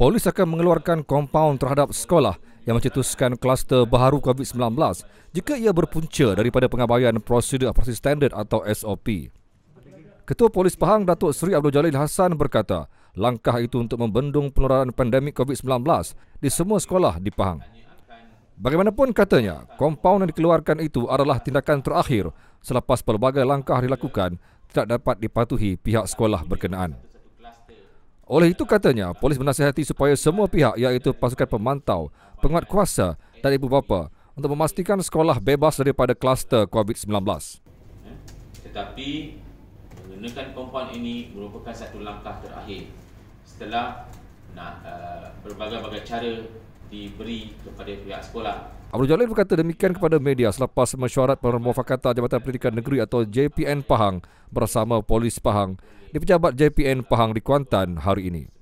polis akan mengeluarkan kompaun terhadap sekolah yang mencetuskan kluster baharu COVID-19 jika ia berpunca daripada pengabaian prosedur operasi standard atau SOP. Ketua Polis Pahang Datuk Seri Abdul Jalil Hassan berkata, langkah itu untuk membendung penularan pandemik COVID-19 di semua sekolah di Pahang. Bagaimanapun katanya, kompaun yang dikeluarkan itu adalah tindakan terakhir selepas pelbagai langkah dilakukan tidak dapat dipatuhi pihak sekolah berkenaan. Oleh itu katanya, polis menasihati supaya semua pihak iaitu pasukan pemantau, penguat kuasa dan ibu bapa untuk memastikan sekolah bebas daripada kluster COVID-19. Tetapi menggunakan kompon ini merupakan satu langkah terakhir setelah nak, uh, berbagai-bagai cara diberi kepada pihak sekolah. Abdul Jalil berkata demikian kepada media selepas mesyuarat Pemerintah Fakata Jabatan Pendidikan Negeri atau JPN Pahang bersama Polis Pahang di pejabat JPN Pahang di Kuantan hari ini.